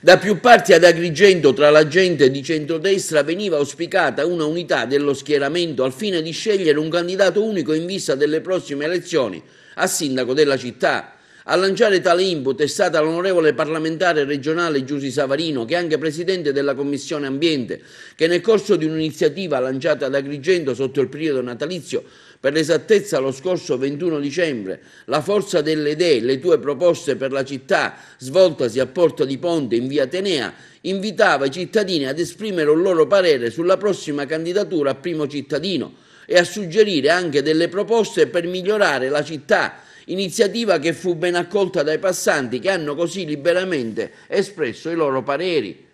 Da più parti ad Agrigento tra la gente di centrodestra veniva auspicata una unità dello schieramento al fine di scegliere un candidato unico in vista delle prossime elezioni a sindaco della città. A lanciare tale input è stata l'onorevole parlamentare regionale Giussi Savarino, che è anche presidente della Commissione Ambiente, che nel corso di un'iniziativa lanciata da Agrigento sotto il periodo natalizio, per l'esattezza lo scorso 21 dicembre, la forza delle idee, le tue proposte per la città, svoltasi a Porta di Ponte in via Atenea, invitava i cittadini ad esprimere un loro parere sulla prossima candidatura a primo cittadino e a suggerire anche delle proposte per migliorare la città iniziativa che fu ben accolta dai passanti che hanno così liberamente espresso i loro pareri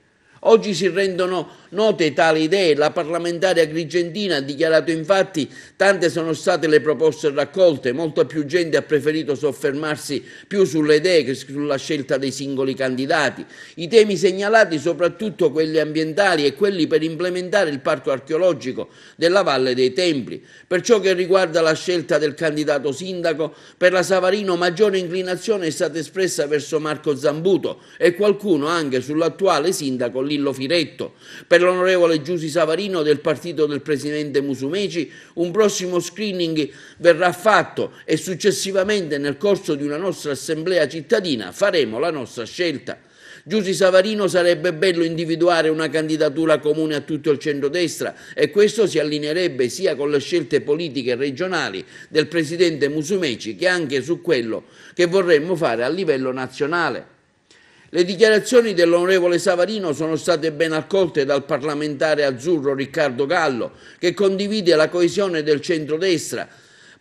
Oggi si rendono note tali idee, la parlamentare agrigentina ha dichiarato infatti tante sono state le proposte raccolte, molta più gente ha preferito soffermarsi più sulle idee che sulla scelta dei singoli candidati. I temi segnalati soprattutto quelli ambientali e quelli per implementare il parco archeologico della Valle dei Templi. Per ciò che riguarda la scelta del candidato sindaco, per la Savarino maggiore inclinazione è stata espressa verso Marco Zambuto e qualcuno anche sull'attuale sindaco Camillo Firetto, per l'onorevole Giussi Savarino del partito del presidente Musumeci, un prossimo screening verrà fatto e successivamente nel corso di una nostra assemblea cittadina faremo la nostra scelta. Giussi Savarino sarebbe bello individuare una candidatura comune a tutto il centrodestra e questo si allineerebbe sia con le scelte politiche regionali del presidente Musumeci che anche su quello che vorremmo fare a livello nazionale. Le dichiarazioni dell'onorevole Savarino sono state ben accolte dal parlamentare azzurro Riccardo Gallo, che condivide la coesione del centrodestra,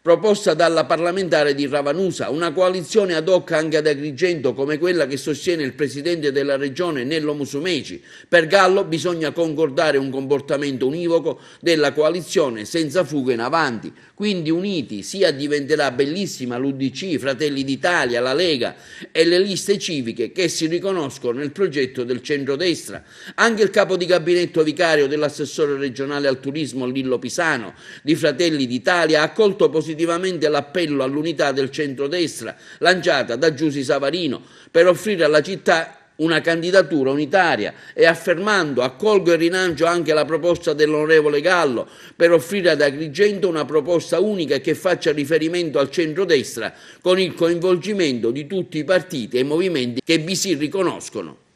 proposta dalla parlamentare di Ravanusa, una coalizione ad hoc anche ad Agrigento come quella che sostiene il presidente della regione Nello Musumeci. Per Gallo bisogna concordare un comportamento univoco della coalizione senza fuga in avanti, quindi uniti sia diventerà bellissima l'UDC, Fratelli d'Italia, la Lega e le liste civiche che si riconoscono nel progetto del centrodestra. Anche il capo di gabinetto vicario dell'assessore regionale al turismo Lillo Pisano di Fratelli d'Italia ha accolto positivamente positivamente l'appello all'unità del centrodestra lanciata da Giussi Savarino per offrire alla città una candidatura unitaria e affermando accolgo e rinancio anche la proposta dell'onorevole Gallo per offrire ad Agrigento una proposta unica che faccia riferimento al centrodestra con il coinvolgimento di tutti i partiti e i movimenti che vi si riconoscono.